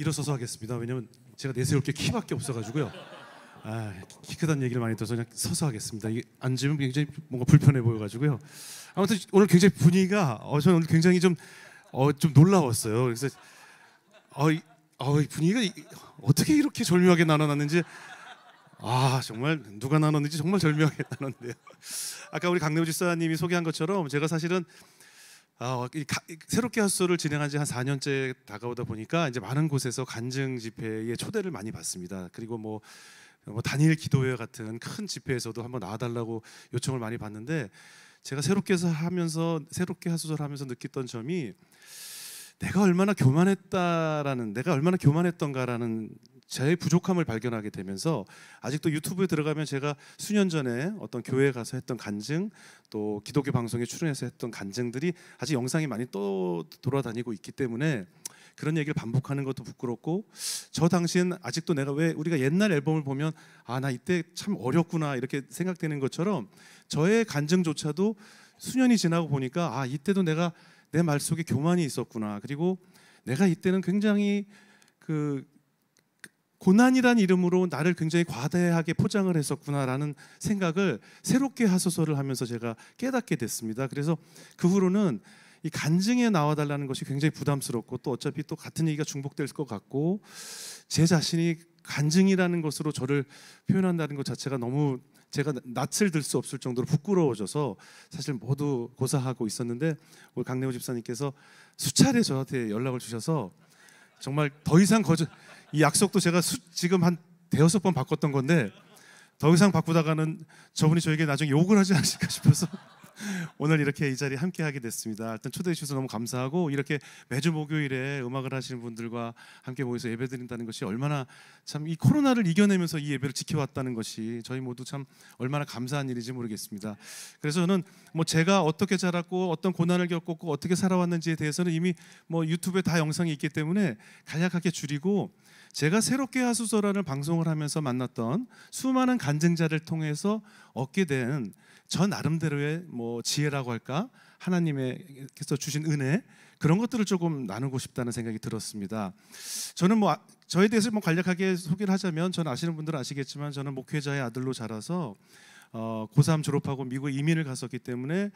일어서서 하겠습니다. 왜냐면 제가 내세울 게 키밖에 없어가지고요. 아, 키 크다는 얘기를 많이 들어서 그냥 서서 하겠습니다. 이게 앉으면 굉장히 뭔가 불편해 보여가지고요. 아무튼 오늘 굉장히 분위기가 어, 저는 오늘 굉장히 좀, 어, 좀 놀라웠어요. 그래서 어, 이, 어, 이 분위기가 이, 어떻게 이렇게 절묘하게 나눠놨는지 아 정말 누가 나눴는지 정말 절묘하게 나눴는데요 아까 우리 강내우 집사님이 소개한 것처럼 제가 사실은 아, 어, 이 가, 새롭게 학수를 진행한 지 한 4년째 다가오다 보니까 이제 많은 곳에서 간증 집회에 초대를 많이 받습니다. 그리고 뭐, 뭐 단일 기도회 같은 큰 집회에서도 한번 나와달라고 요청을 많이 받는데 제가 새롭게 하면서 새롭게 하수를 하면서 느꼈던 점이 내가 얼마나 교만했다라는 내가 얼마나 교만했던가라는 제 부족함을 발견하게 되면서 아직도 유튜브에 들어가면 제가 수년 전에 어떤 교회에 가서 했던 간증 또 기독교 방송에 출연해서 했던 간증들이 아직 영상이 많이 또 돌아다니고 있기 때문에 그런 얘기를 반복하는 것도 부끄럽고 저 당시엔 아직도 내가 왜 우리가 옛날 앨범을 보면 아 나 이때 참 어렵구나 이렇게 생각되는 것처럼 저의 간증조차도 수년이 지나고 보니까 아 이때도 내가 내 말 속에 교만이 있었구나 그리고 내가 이때는 굉장히 그 고난이란 이름으로 나를 굉장히 과대하게 포장을 했었구나라는 생각을 새롭게 하소서를 하면서 제가 깨닫게 됐습니다. 그래서 그 후로는 이 간증에 나와달라는 것이 굉장히 부담스럽고 또 어차피 또 같은 얘기가 중복될 것 같고 제 자신이 간증이라는 것으로 저를 표현한다는 것 자체가 너무 제가 낯을 들 수 없을 정도로 부끄러워져서 사실 모두 고사하고 있었는데 우리 강내호 집사님께서 수차례 저한테 연락을 주셔서 정말 더 이상 거짓 이 약속도 제가 수, 지금 한 대여섯 번 바꿨던 건데 더 이상 바꾸다가는 저분이 저에게 나중에 욕을 하지 않을까 싶어서 오늘 이렇게 이 자리에 함께 하게 됐습니다. 일단 초대해 주셔서 너무 감사하고 이렇게 매주 목요일에 음악을 하시는 분들과 함께 모여서 예배드린다는 것이 얼마나 참 이 코로나를 이겨내면서 이 예배를 지켜왔다는 것이 저희 모두 참 얼마나 감사한 일인지 모르겠습니다. 그래서 저는 뭐 제가 어떻게 자랐고 어떤 고난을 겪었고 어떻게 살아왔는지에 대해서는 이미 뭐 유튜브에 다 영상이 있기 때문에 간략하게 줄이고 제가 새롭게 하소서라는 방송을 하면서 만났던 수많은 간증자를 통해서 얻게 된 저 나름대로의 뭐 지혜라고 할까 하나님께서 주신 은혜 그런 것들을 조금 나누고 싶다는 생각이 들었습니다. 저는 뭐 아, 저에 대해서 뭐 간략하게 소개를 하자면 저는 아시는 분들은 아시겠지만 저는 목회자의 아들로 자라서 어, 고3 졸업하고 미국 이민을 갔었기 때문에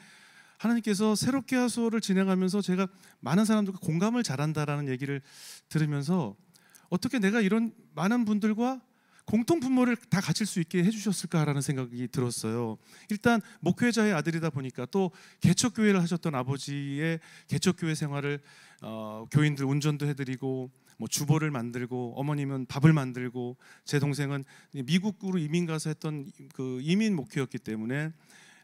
하나님께서 새롭게 하소를 진행하면서 제가 많은 사람들과 공감을 잘한다라는 얘기를 들으면서 어떻게 내가 이런 많은 분들과 공통 분모를 다 가질 수 있게 해주셨을까라는 생각이 들었어요. 일단 목회자의 아들이다 보니까 또 개척 교회를 하셨던 아버지의 개척 교회 생활을 어, 교인들 운전도 해드리고 뭐 주보를 만들고 어머님은 밥을 만들고 제 동생은 미국으로 이민 가서 했던 그 이민 목회였기 때문에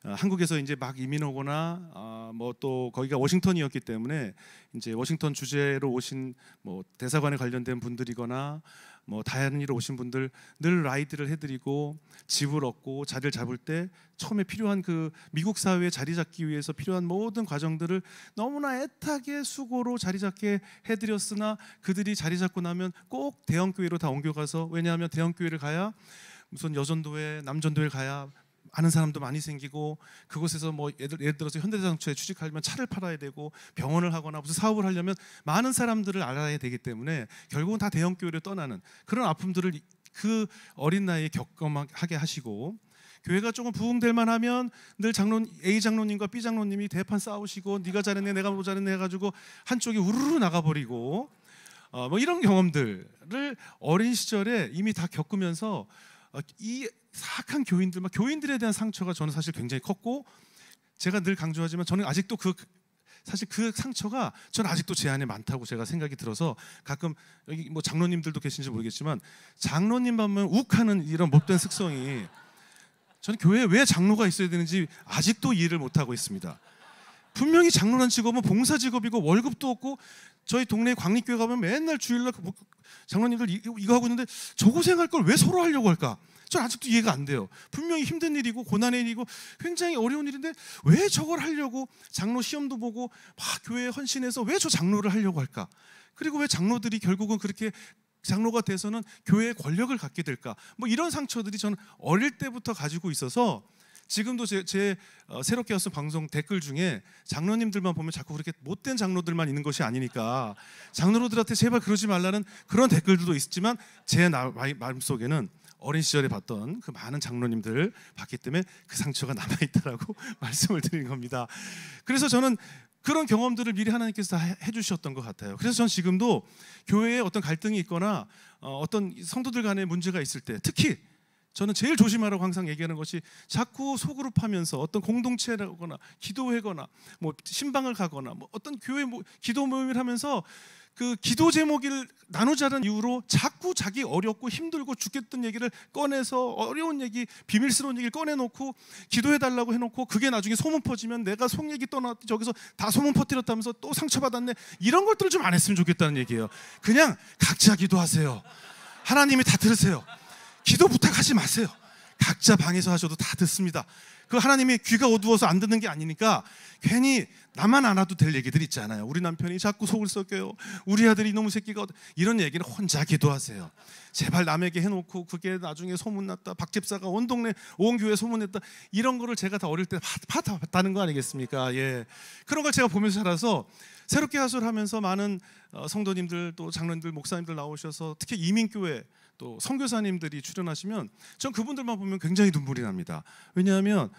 어, 한국에서 이제 막 이민 오거나 아, 어, 뭐또 거기가 워싱턴이었기 때문에 이제 워싱턴 주재로 오신 뭐 대사관에 관련된 분들이거나 뭐다양한 일을 오신 분들 늘 라이드를 해드리고 집을 얻고 자리를 잡을 때 처음에 필요한 그 미국 사회에 자리 잡기 위해서 필요한 모든 과정들을 너무나 애타게 수고로 자리 잡게 해드렸으나 그들이 자리 잡고 나면 꼭 대형 교회로 다 옮겨가서 왜냐하면 대형 교회를 가야 무슨 여전도회 남전도회 가야 아는 사람도 많이 생기고 그곳에서 뭐 예를, 예를 들어서 현대자동차에 취직하려면 차를 팔아야 되고 병원을 하거나 무슨 사업을 하려면 많은 사람들을 알아야 되기 때문에 결국은 다 대형 교회로 떠나는 그런 아픔들을 그 어린 나이에 겪어하게 하시고 교회가 조금 부흥될 만하면 늘 장로 A 장로님과 B 장로님이 대판 싸우시고 네가 잘했네 내가 못 뭐 잘했네 해가지고 한쪽이 우르르 나가버리고 어, 뭐 이런 경험들을 어린 시절에 이미 다 겪으면서 어, 이 사악한 교인들, 막 교인들에 대한 상처가 저는 사실 굉장히 컸고 제가 늘 강조하지만 저는 아직도 그 사실 그 상처가 저는 아직도 제 안에 많다고 제가 생각이 들어서 가끔 여기 뭐 장로님들도 계신지 모르겠지만 장로님 보면 욱하는 이런 못된 습성이 저는 교회에 왜 장로가 있어야 되는지 아직도 이해를 못하고 있습니다. 분명히 장로란 직업은 봉사 직업이고 월급도 없고 저희 동네 광립교회 가면 맨날 주일날 그 뭐 장로님들 이거 하고 있는데 저 고생할 걸 왜 서로 하려고 할까? 저 아직도 이해가 안 돼요. 분명히 힘든 일이고 고난의 일이고 굉장히 어려운 일인데 왜 저걸 하려고 장로 시험도 보고 막 교회에 헌신해서 왜 저 장로를 하려고 할까? 그리고 왜 장로들이 결국은 그렇게 장로가 돼서는 교회의 권력을 갖게 될까? 뭐 이런 상처들이 저는 어릴 때부터 가지고 있어서 지금도 제, 제 어, 새롭게 왔은 방송 댓글 중에 장로님들만 보면 자꾸 그렇게 못된 장로들만 있는 것이 아니니까 장로들한테 제발 그러지 말라는 그런 댓글들도 있지만 제 나, 마 마음속에는 어린 시절에 봤던 그 많은 장로님들 봤기 때문에 그 상처가 남아 있다라고 말씀을 드린 겁니다. 그래서 저는 그런 경험들을 미리 하나님께서 해주셨던 것 같아요. 그래서 전 지금도 교회에 어떤 갈등이 있거나 어, 어떤 성도들 간에 문제가 있을 때 특히 저는 제일 조심하라고 항상 얘기하는 것이 자꾸 소그룹 하면서 어떤 공동체라거나 기도회거나 뭐 신방을 가거나 뭐 어떤 교회 뭐 기도 모임을 하면서 그 기도 제목을 나누자는 이유로 자꾸 자기 어렵고 힘들고 죽겠던 얘기를 꺼내서 어려운 얘기, 비밀스러운 얘기를 꺼내놓고 기도해달라고 해놓고 그게 나중에 소문 퍼지면 내가 속 얘기 떠났 저기서 다 소문 퍼뜨렸다면서 또 상처받았네 이런 것들을 좀 안 했으면 좋겠다는 얘기예요. 그냥 각자 기도하세요. 하나님이 다 들으세요. 기도 부탁하지 마세요. 각자 방에서 하셔도 다 듣습니다. 그 하나님의 귀가 어두워서 안 듣는 게 아니니까 괜히 나만 알아도 될 얘기들 있잖아요. 우리 남편이 자꾸 속을 썩여요. 우리 아들이 너무 새끼가 이런 얘기는 혼자 기도하세요. 제발 남에게 해놓고 그게 나중에 소문났다. 박 집사가 온 동네 온 교회 소문냈다. 이런 거를 제가 다 어릴 때받다는거 아니겠습니까? 예. 그런 걸 제가 보면서 살아서 새롭게 하술하면서 많은 어, 성도님들 또 장로님들 목사님들 나오셔서 특히 이민교회 또 선교사님들이 출연하시면 전 그분들만 보면 굉장히 눈물이 납니다. 왜냐하면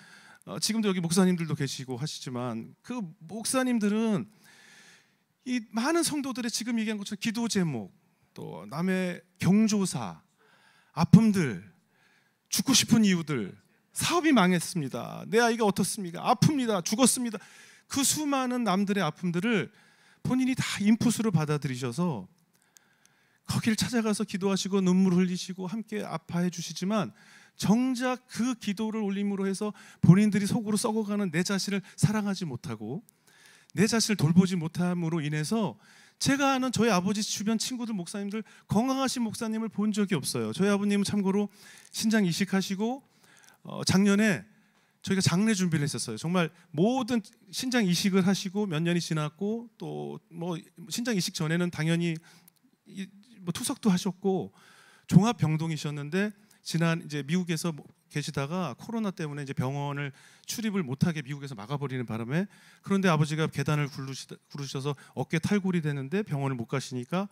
어, 지금도 여기 목사님들도 계시고 하시지만 그 목사님들은 이 많은 성도들의 지금 얘기한 것처럼 기도 제목 또 남의 경조사 아픔들 죽고 싶은 이유들 사업이 망했습니다. 내 아이가 어떻습니까? 아픕니다. 죽었습니다. 그 수많은 남들의 아픔들을 본인이 다 인풋으로 받아들이셔서 거기를 찾아가서 기도하시고 눈물 흘리시고 함께 아파해 주시지만 정작 그 기도를 올림으로 해서 본인들이 속으로 썩어가는 내 자신을 사랑하지 못하고 내 자신을 돌보지 못함으로 인해서 제가 아는 저희 아버지 주변 친구들 목사님들 건강하신 목사님을 본 적이 없어요. 저희 아버님은 참고로 신장 이식하시고 어, 작년에 저희가 장례 준비를 했었어요. 정말 모든 신장 이식을 하시고 몇 년이 지났고 또 뭐 신장 이식 전에는 당연히 뭐 투석도 하셨고 종합 병동이셨는데 지난 이제 미국에서 뭐 계시다가 코로나 때문에 이제 병원을 출입을 못하게 미국에서 막아버리는 바람에 그런데 아버지가 계단을 구르셔서 어깨 탈골이 되는데 병원을 못 가시니까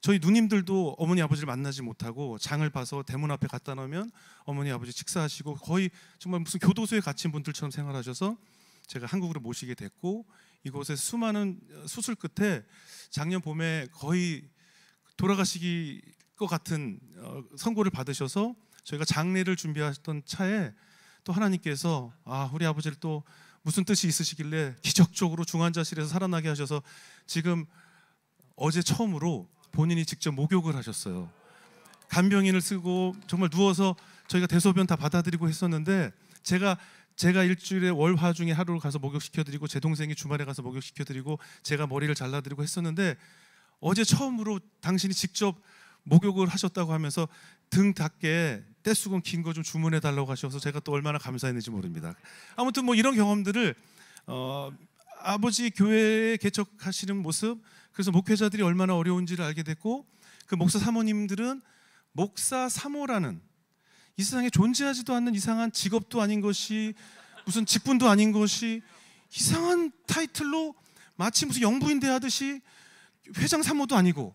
저희 누님들도 어머니 아버지를 만나지 못하고 장을 봐서 대문 앞에 갖다 놓으면 어머니 아버지 식사하시고 거의 정말 무슨 교도소에 갇힌 분들처럼 생활하셔서 제가 한국으로 모시게 됐고 이곳에 수많은 수술 끝에 작년 봄에 거의 돌아가시기 것 같은 어, 선고를 받으셔서 저희가 장례를 준비하셨던 차에 또 하나님께서 아 우리 아버지를 또 무슨 뜻이 있으시길래 기적적으로 중환자실에서 살아나게 하셔서 지금 어제 처음으로 본인이 직접 목욕을 하셨어요. 간병인을 쓰고 정말 누워서 저희가 대소변 다 받아들이고 했었는데 제가 제가 일주일에 월화 중에 하루를 가서 목욕시켜드리고 제 동생이 주말에 가서 목욕시켜드리고 제가 머리를 잘라드리고 했었는데 어제 처음으로 당신이 직접 목욕을 하셨다고 하면서 등 닦게 떼수건 긴 거 좀 주문해 달라고 하셔서 제가 또 얼마나 감사했는지 모릅니다. 아무튼 뭐 이런 경험들을 어, 아버지 교회에 개척하시는 모습 그래서 목회자들이 얼마나 어려운지를 알게 됐고 그 목사 사모님들은 목사 사모라는 이 세상에 존재하지도 않는 이상한 직업도 아닌 것이 무슨 직분도 아닌 것이 이상한 타이틀로 마치 무슨 영부인 대하듯이 회장 사모도 아니고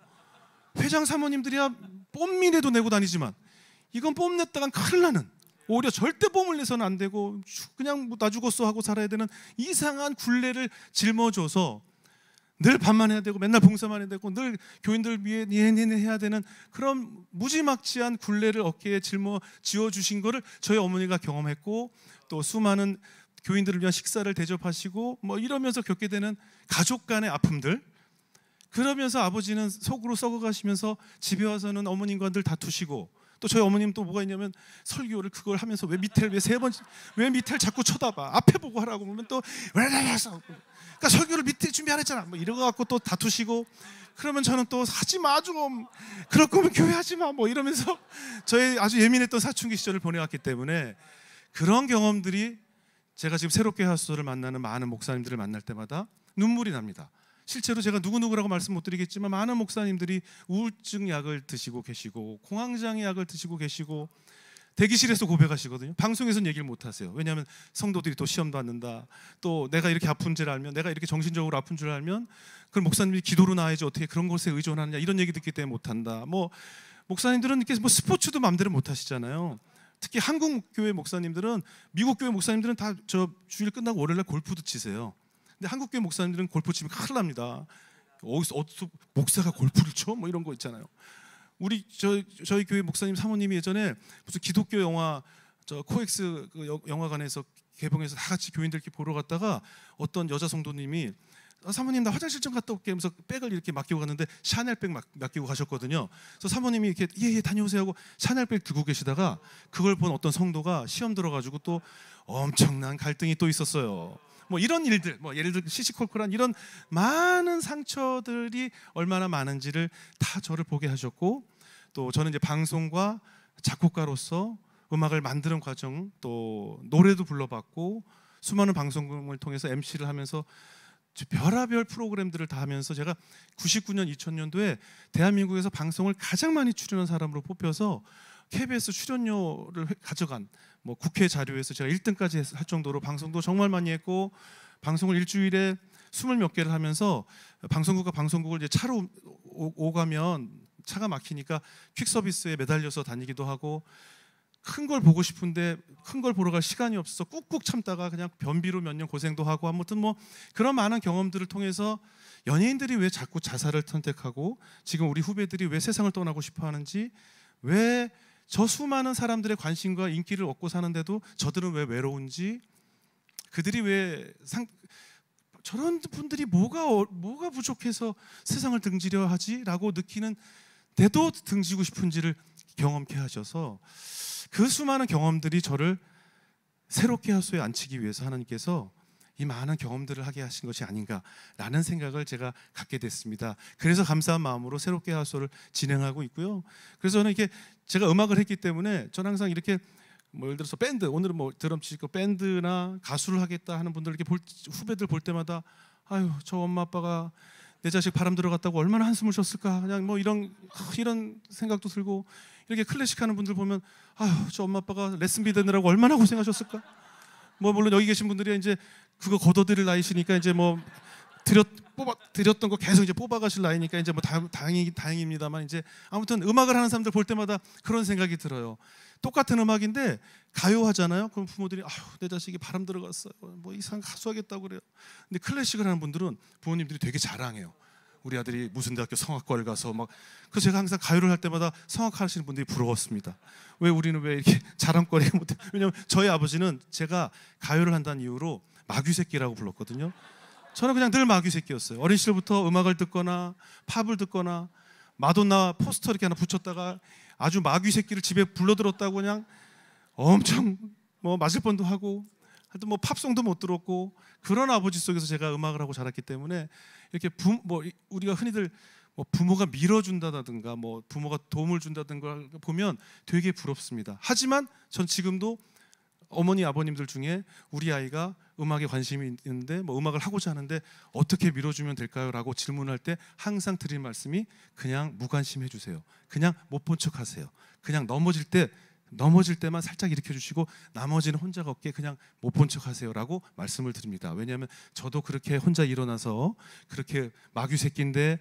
회장 사모님들이야 뽐미내도 내고 다니지만 이건 뽐냈다간 큰일 나는 오히려 절대 뽐을 내서는 안 되고 그냥 뭐 나 죽었어 하고 살아야 되는 이상한 굴레를 짊어져서늘 밥만 해야 되고 맨날 봉사만 해야 되고 늘 교인들 위해 네네네 해야 되는 그런 무지막지한 굴레를 어깨에 짊어 지어 주신 거를 저희 어머니가 경험했고 또 수많은 교인들을 위한 식사를 대접하시고 뭐 이러면서 겪게 되는 가족 간의 아픔들 그러면서 아버지는 속으로 썩어가시면서 집에 와서는 어머님과 늘 다투시고 또 저희 어머님 또 뭐가 있냐면 설교를 그걸 하면서 왜 밑에를 왜세번왜 밑에를 자꾸 쳐다봐 앞에 보고 하라고 그러면 또 왜나래싸우 그러니까 설교를 밑에 준비 안 했잖아 뭐이런거 갖고 또 다투시고 그러면 저는 또 하지 마좀 그럴 거면 교회 하지 마 뭐 이러면서 저희 아주 예민했던 사춘기 시절을 보내왔기 때문에 그런 경험들이 제가 지금 새롭게 하수를 만나는 많은 목사님들을 만날 때마다 눈물이 납니다. 실제로 제가 누구누구라고 말씀 못 드리겠지만 많은 목사님들이 우울증 약을 드시고 계시고 공황장애 약을 드시고 계시고 대기실에서 고백하시거든요. 방송에서는 얘기를 못 하세요. 왜냐하면 성도들이 또 시험 받는다. 또 내가 이렇게 아픈 줄 알면, 내가 이렇게 정신적으로 아픈 줄 알면, 그럼 목사님이 기도로 나아야지 어떻게 그런 것에 의존하느냐 이런 얘기 듣기 때문에 못 한다. 뭐 목사님들은 이렇게 뭐 스포츠도 마음대로 못 하시잖아요. 특히 한국 교회 목사님들은 미국 교회 목사님들은 다 저 주일 끝나고 월요일 날 골프도 치세요. 근데 한국교회 목사님들은 골프 치면 큰일 납니다. 어디서 어디서 목사가 골프를 쳐? 뭐 이런 거 있잖아요. 우리 저, 저희 교회 목사님 사모님이 예전에 무슨 기독교 영화 저 코엑스 그 여, 영화관에서 개봉해서 다 같이 교인들 끼리 보러 갔다가 어떤 여자 성도님이 아, 사모님 나 화장실 좀 갔다 올게 하면서 백을 이렇게 맡기고 갔는데 샤넬백 맡기고 가셨거든요. 그래서 사모님이 이렇게 예예 예, 다녀오세요 하고 샤넬백 들고 계시다가 그걸 본 어떤 성도가 시험 들어가지고 또 엄청난 갈등이 또 있었어요. 뭐 이런 일들, 뭐 예를 들어 시시콜콜한 이런 많은 상처들이 얼마나 많은지를 다 저를 보게 하셨고 또 저는 이제 방송과 작곡가로서 음악을 만드는 과정 또 노래도 불러봤고 수많은 방송을 통해서 MC를 하면서 별하별 프로그램들을 다 하면서 제가 99년 2000년도에 대한민국에서 방송을 가장 많이 출연한 사람으로 뽑혀서 KBS 출연료를 가져간 뭐 국회 자료에서 제가 1등까지 할 정도로 방송도 정말 많이 했고 방송을 일주일에 스물 몇 개를 하면서 방송국과 방송국을 이제 차로 오, 가면 차가 막히니까 퀵 서비스에 매달려서 다니기도 하고 큰 걸 보고 싶은데 큰 걸 보러 갈 시간이 없어서 꾹꾹 참다가 그냥 변비로 몇 년 고생도 하고 아무튼 뭐 그런 많은 경험들을 통해서 연예인들이 왜 자꾸 자살을 선택하고 지금 우리 후배들이 왜 세상을 떠나고 싶어 하는지 왜저 수많은 사람들의 관심과 인기를 얻고 사는데도 저들은 왜 외로운지 그들이 왜 상, 저런 분들이 뭐가 어, 뭐가 부족해서 세상을 등지려 하지라고 느끼는 대도 등지고 싶은지를 경험케 하셔서 그 수많은 경험들이 저를 새롭게 하소에 앉히기 위해서 하나님께서 이 많은 경험들을 하게 하신 것이 아닌가라는 생각을 제가 갖게 됐습니다. 그래서 감사한 마음으로 새롭게 하소를 진행하고 있고요. 그래서 저는 이게 제가 음악을 했기 때문에 저는 항상 이렇게 뭐 예를 들어서 밴드 오늘은 뭐 드럼 치고 밴드나 가수를 하겠다 하는 분들 이렇게 볼, 후배들 볼 때마다 아유 저 엄마 아빠가 내 자식 바람 들어갔다고 얼마나 한숨을 쉬었을까 그냥 뭐 이런 이런 생각도 들고 이렇게 클래식 하는 분들 보면 아유 저 엄마 아빠가 레슨비 되느라고 얼마나 고생하셨을까 뭐 물론 여기 계신 분들이 이제 그거 걷어들일 나이시니까 이제 뭐 드렸 뽑아 드렸던 거 계속 이제 뽑아가실 나이니까 이제 뭐 다, 다행이 다행입니다만 이제 아무튼 음악을 하는 사람들 볼 때마다 그런 생각이 들어요. 똑같은 음악인데 가요 하잖아요. 그럼 부모들이 아휴 내 자식이 바람 들어갔어요. 뭐 이상 가수하겠다고 그래요. 근데 클래식을 하는 분들은 부모님들이 되게 자랑해요. 우리 아들이 무슨 대학교 성악과를 가서 막 그래서 제가 항상 가요를 할 때마다 성악하시는 분들이 부러웠습니다. 왜 우리는 왜 이렇게 자랑거리 못해? 왜냐면 저희 아버지는 제가 가요를 한다는 이유로 마귀 새끼라고 불렀거든요. 저는 그냥 늘 마귀 새끼였어요. 어린 시절부터 음악을 듣거나 팝을 듣거나 마돈나 포스터 이렇게 하나 붙였다가 아주 마귀 새끼를 집에 불러들었다고 그냥 엄청 뭐 맞을 뻔도 하고 하여튼 뭐 팝송도 못 들었고 그런 아버지 속에서 제가 음악을 하고 자랐기 때문에 이렇게 부, 뭐 우리가 흔히들 뭐 부모가 밀어준다든가 뭐 부모가 도움을 준다든가 보면 되게 부럽습니다. 하지만 전 지금도 어머니 아버님들 중에 우리 아이가 음악에 관심이 있는데 뭐 음악을 하고자 하는데 어떻게 밀어주면 될까요?라고 질문할 때 항상 드린 말씀이 그냥 무관심해 주세요. 그냥 못 본 척하세요. 그냥 넘어질 때 넘어질 때만 살짝 일으켜 주시고 나머지는 혼자 걷게 그냥 못 본 척하세요라고 말씀을 드립니다. 왜냐하면 저도 그렇게 혼자 일어나서 그렇게 마귀 새끼인데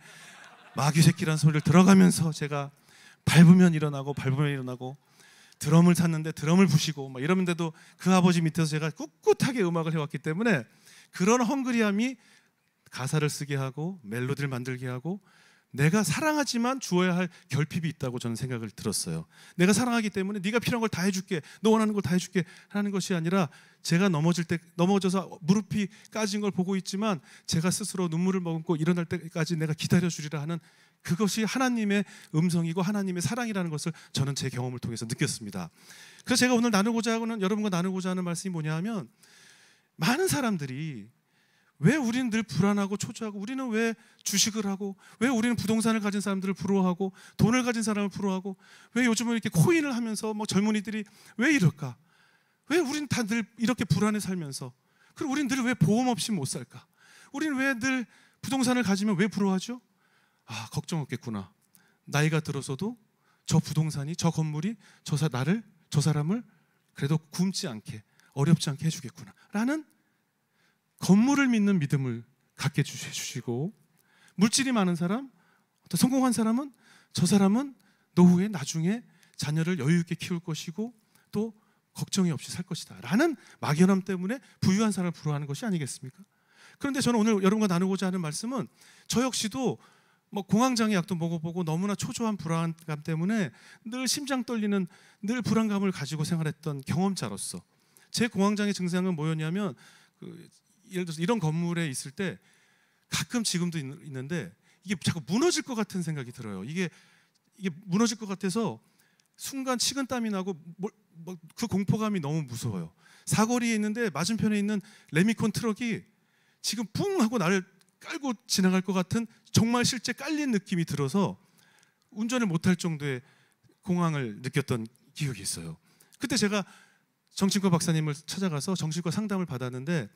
마귀 새끼라는 소리를 들어가면서 제가 밟으면 일어나고 밟으면 일어나고 드럼을 탔는데 드럼을 부시고 막 이러는데도 그 아버지 밑에서 제가 꿋꿋하게 음악을 해왔기 때문에 그런 헝그리함이 가사를 쓰게 하고 멜로디를 만들게 하고 내가 사랑하지만 주어야 할 결핍이 있다고 저는 생각을 들었어요. 내가 사랑하기 때문에 네가 필요한 걸 다 해줄게, 너 원하는 걸 다 해줄게 하는 것이 아니라 제가 넘어질 때 넘어져서 무릎이 까진 걸 보고 있지만 제가 스스로 눈물을 머금고 일어날 때까지 내가 기다려주리라 하는 그것이 하나님의 음성이고 하나님의 사랑이라는 것을 저는 제 경험을 통해서 느꼈습니다. 그래서 제가 오늘 나누고자 하는 여러분과 나누고자 하는 말씀이 뭐냐하면 많은 사람들이 왜 우리는 늘 불안하고 초조하고 우리는 왜 주식을 하고 왜 우리는 부동산을 가진 사람들을 부러워하고 돈을 가진 사람을 부러워하고 왜 요즘은 이렇게 코인을 하면서 뭐 젊은이들이 왜 이럴까? 왜 우리는 다늘 이렇게 불안해 살면서 그리고 우리는 늘왜 보험 없이 못 살까? 우리는 왜 늘 부동산을 가지면 왜 부러워하죠? 아, 걱정 없겠구나. 나이가 들어서도 저 부동산이 저 건물이 저 사, 나를 저 사람을 그래도 굶지 않게 어렵지 않게 해주겠구나. 라는 건물을 믿는 믿음을 갖게 해주시고 물질이 많은 사람, 어 성공한 사람은 저 사람은 노후에 나중에 자녀를 여유 있게 키울 것이고 또 걱정이 없이 살 것이다. 라는 막연함 때문에 부유한 사람을 부러워하는 것이 아니겠습니까? 그런데 저는 오늘 여러분과 나누고자 하는 말씀은 저 역시도 뭐 공황장애 약도 먹어보고 너무나 초조한 불안감 때문에 늘 심장 떨리는 늘 불안감을 가지고 생활했던 경험자로서 제 공황장애 증상은 뭐였냐면 그 예를 들어서 이런 건물에 있을 때 가끔 지금도 있는데 이게 자꾸 무너질 것 같은 생각이 들어요. 이게 이게 무너질 것 같아서 순간 식은땀이 나고 뭐, 뭐 그 공포감이 너무 무서워요. 사거리에 있는데 맞은편에 있는 레미콘 트럭이 지금 뿡 하고 나를 깔고 지나갈 것 같은 정말 실제 깔린 느낌이 들어서 운전을 못할 정도의 공황을 느꼈던 기억이 있어요. 그때 제가 정신과 박사님을 찾아가서 정신과 상담을 받았는데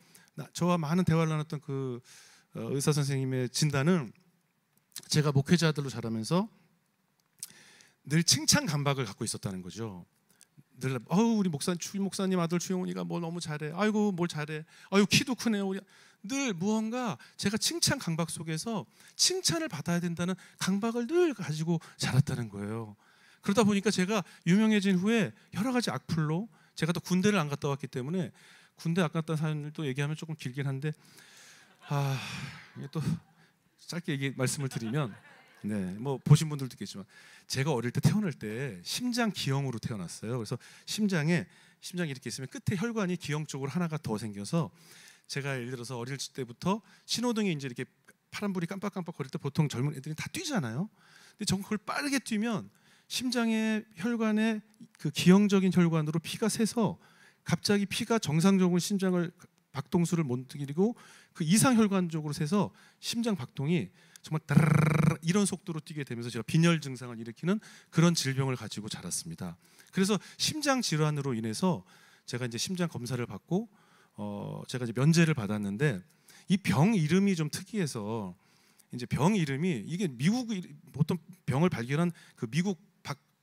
저와 많은 대화를 나눴던 그 어, 의사 선생님의 진단은 제가 목회자 들로 자라면서 늘 칭찬 감박을 갖고 있었다는 거죠. 늘 어우 우리 목사 추 목사님 아들 추영훈이가 뭘 너무 잘해. 아이고 뭘 잘해. 아유 키도 크네. 우리 늘 무언가 제가 칭찬 강박 속에서 칭찬을 받아야 된다는 강박을 늘 가지고 자랐다는 거예요. 그러다 보니까 제가 유명해진 후에 여러 가지 악플로 제가 또 군대를 안 갔다 왔기 때문에 군대 안 갔다 사연을 또 얘기하면 조금 길긴 한데 아 이게 또 짧게 얘기 말씀을 드리면 네, 뭐 보신 분들도 있겠지만 제가 어릴 때 태어날 때 심장 기형으로 태어났어요. 그래서 심장에 심장이 이렇게 있으면 끝에 혈관이 기형 쪽으로 하나가 더 생겨서 제가 예를 들어서 어릴 때부터 신호등에 이제 이렇게 파란불이 깜빡깜빡 거릴 때 보통 젊은 애들이 다 뛰잖아요. 근데 전 그걸 빠르게 뛰면 심장의 혈관에 그 기형적인 혈관으로 피가 새서 갑자기 피가 정상적인 심장을 박동수를 못 들이고 그 이상 혈관 쪽으로 새서 심장 박동이 정말 이런 속도로 뛰게 되면서 제가 빈혈 증상을 일으키는 그런 질병을 가지고 자랐습니다. 그래서 심장 질환으로 인해서 제가 이제 심장 검사를 받고 어, 제가 이제 면제를 받았는데 이 병 이름이 좀 특이해서 이제 병 이름이 이게 미국 보통 병을 발견한 그 미국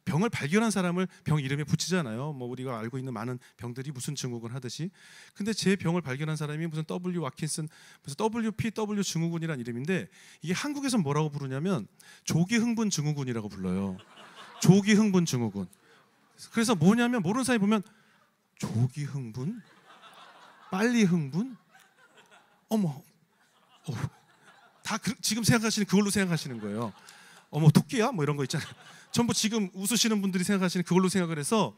병을 발견한 사람을 병 이름에 붙이잖아요. 뭐 우리가 알고 있는 많은 병들이 무슨 증후군 하듯이. 근데 제 병을 발견한 사람이 무슨 W 와킨슨 무슨 WPW 증후군이란 이름인데 이게 한국에서 뭐라고 부르냐면 조기 흥분 증후군이라고 불러요. 조기 흥분 증후군. 그래서 뭐냐면 모르는 사람이 보면 조기 흥분? 빨리 흥분? 어머, 어다 그, 지금 생각하시는 그걸로 생각하시는 거예요. 어머 토끼야? 뭐 이런 거 있잖아요. 전부 지금 웃으시는 분들이 생각하시는 그걸로 생각을 해서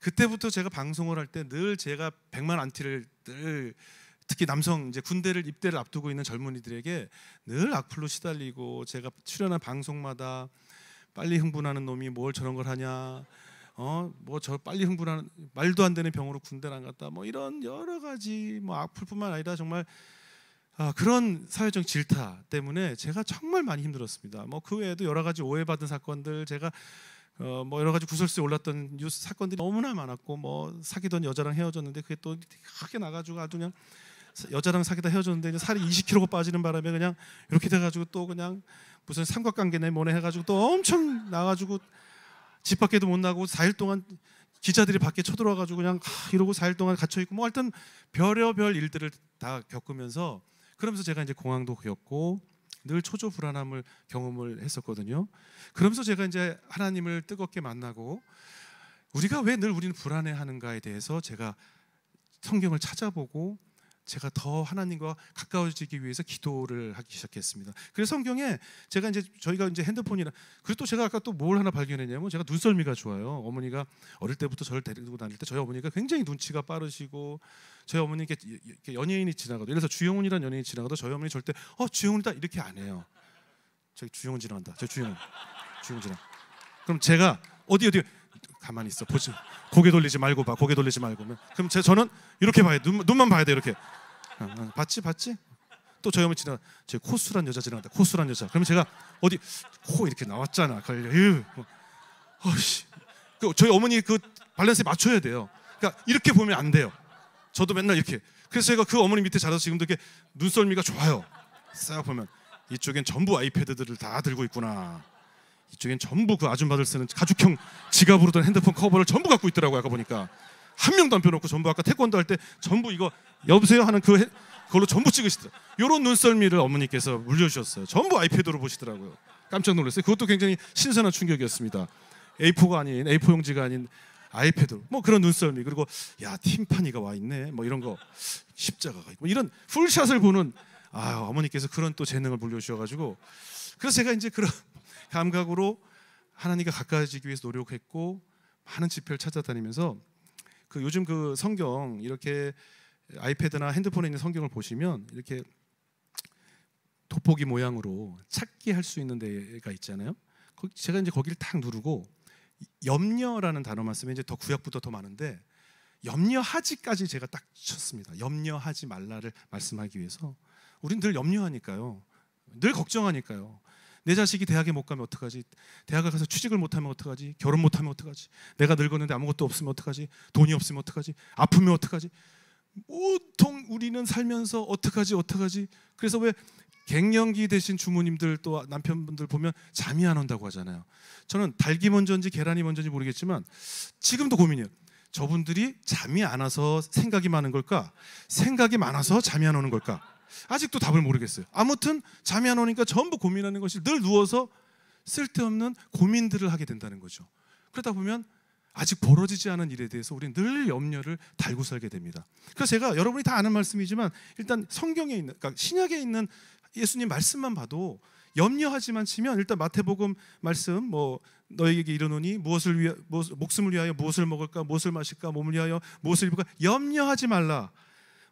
그때부터 제가 방송을 할 때 늘 제가 백만 안티를 늘 특히 남성 이제 군대를 입대를 앞두고 있는 젊은이들에게 늘 악플로 시달리고 제가 출연한 방송마다 빨리 흥분하는 놈이 뭘 저런 걸 하냐 어뭐 저 빨리 흥분하는 말도 안 되는 병으로 군대를 안 갔다 뭐 이런 여러 가지 뭐 악플뿐만 아니라 정말 아, 그런 사회적 질타 때문에 제가 정말 많이 힘들었습니다. 뭐 그 외에도 여러 가지 오해받은 사건들 제가 어, 뭐 여러 가지 구설수에 올랐던 뉴스 사건들이 너무나 많았고 뭐 사귀던 여자랑 헤어졌는데 그게 또 크게 나가지고 아주 그냥 여자랑 사귀다 헤어졌는데 이제 살이 20kg가 빠지는 바람에 그냥 이렇게 돼가지고 또 그냥 무슨 삼각관계네 뭐네 해가지고 또 엄청 나가지고 집 밖에도 못 나고 4일 동안 기자들이 밖에 쳐들어와가지고 그냥 하, 이러고 4일 동안 갇혀있고 뭐 하여튼 별의별 일들을 다 겪으면서 그러면서 제가 이제 공항도 겪고 늘 초조 불안함을 경험을 했었거든요. 그러면서 제가 이제 하나님을 뜨겁게 만나고 우리가 왜 늘 우리는 불안해하는가에 대해서 제가 성경을 찾아보고 제가 더 하나님과 가까워지기 위해서 기도를 하기 시작했습니다. 그래서 성경에 제가 이제 저희가 이제 핸드폰이나 그리고 또 제가 아까 또 뭘 하나 발견했냐면 제가 눈썰미가 좋아요. 어머니가 어릴 때부터 저를 데리고 다닐 때 저희 어머니가 굉장히 눈치가 빠르시고 저희 어머니 께 연예인이 지나가도 예를 들어서 주영훈이란 연예인이 지나가도 저희 어머니 절대 어 주영훈이다 이렇게 안 해요. 저기 주영훈 지나간다. 저 주영훈 주영훈 지나. 그럼 제가 어디 어디 가만히 있어. 보지. 고개 돌리지 말고 봐. 고개 돌리지 말고. 그럼 제, 저는 이렇게 봐야 돼. 눈, 만 봐야 돼. 이렇게. 아, 아, 봤지? 봤지? 또저 여자 지나 제 코스란 여자 지나간다. 코스란 여자. 그러면 제가 어디 코 이렇게 나왔잖아. 걸려. 뭐. 어씨. 그 저희 어머니 그 밸런스에 맞춰야 돼요. 그러니까 이렇게 보면 안 돼요. 저도 맨날 이렇게. 그래서 제가 그 어머니 밑에 자라서 지금도 이렇게 눈썰미가 좋아요. 싹 보면 이쪽엔 전부 아이패드들을 다 들고 있구나. 이쪽엔 전부 그 아줌마들 쓰는 가죽형 지갑으로 된 핸드폰 커버를 전부 갖고 있더라고요. 아까 보니까 한 명도 안 빼놓고 전부 아까 태권도 할 때 전부 이거 여보세요 하는 그 해, 그걸로 전부 찍으시더라고요. 이런 눈썰미를 어머니께서 물려주셨어요. 전부 아이패드로 보시더라고요. 깜짝 놀랐어요. 그것도 굉장히 신선한 충격이었습니다. A4가 아닌 A4 용지가 아닌 아이패드 뭐 그런 눈썰미 그리고 야 팀파니가 와 있네 뭐 이런 거 십자가가 있고 뭐 이런 풀샷을 보는 아 어머니께서 그런 또 재능을 물려주셔가지고 그래서 제가 이제 그런 감각으로 하나님과 가까워지기 위해서 노력했고 많은 지표를 찾아다니면서 그 요즘 그 성경 이렇게 아이패드나 핸드폰에 있는 성경을 보시면 이렇게 돋보기 모양으로 찾기 할 수 있는 데가 있잖아요. 제가 이제 거기를 탁 누르고 염려라는 단어만 쓰면 이제 더 구약보다 더 많은데 염려하지까지 제가 딱 쳤습니다. 염려하지 말라를 말씀하기 위해서 우린 늘 염려하니까요. 늘 걱정하니까요. 내 자식이 대학에 못 가면 어떡하지? 대학을 가서 취직을 못하면 어떡하지? 결혼 못하면 어떡하지? 내가 늙었는데 아무것도 없으면 어떡하지? 돈이 없으면 어떡하지? 아프면 어떡하지? 보통 우리는 살면서 어떡하지? 어떡하지? 그래서 왜 갱년기 대신 주부님들 또 남편분들 보면 잠이 안 온다고 하잖아요. 저는 달기 먼저인지 계란이 먼저인지 모르겠지만 지금도 고민이에요. 저분들이 잠이 안 와서 생각이 많은 걸까? 생각이 많아서 잠이 안 오는 걸까? 아직도 답을 모르겠어요. 아무튼 잠이 안 오니까 전부 고민하는 것이 늘 누워서 쓸데없는 고민들을 하게 된다는 거죠. 그러다 보면 아직 벌어지지 않은 일에 대해서 우리는 늘 염려를 달고 살게 됩니다. 그래서 제가 여러분이 다 아는 말씀이지만 일단 성경에 있는 그러니까 신약에 있는 예수님 말씀만 봐도 염려하지만 치면 일단 마태복음 말씀 뭐 너에게 이르노니 무엇을 위하, 목숨을 위하여 무엇을 먹을까 무엇을 마실까 몸을 위하여 무엇을 입을까 염려하지 말라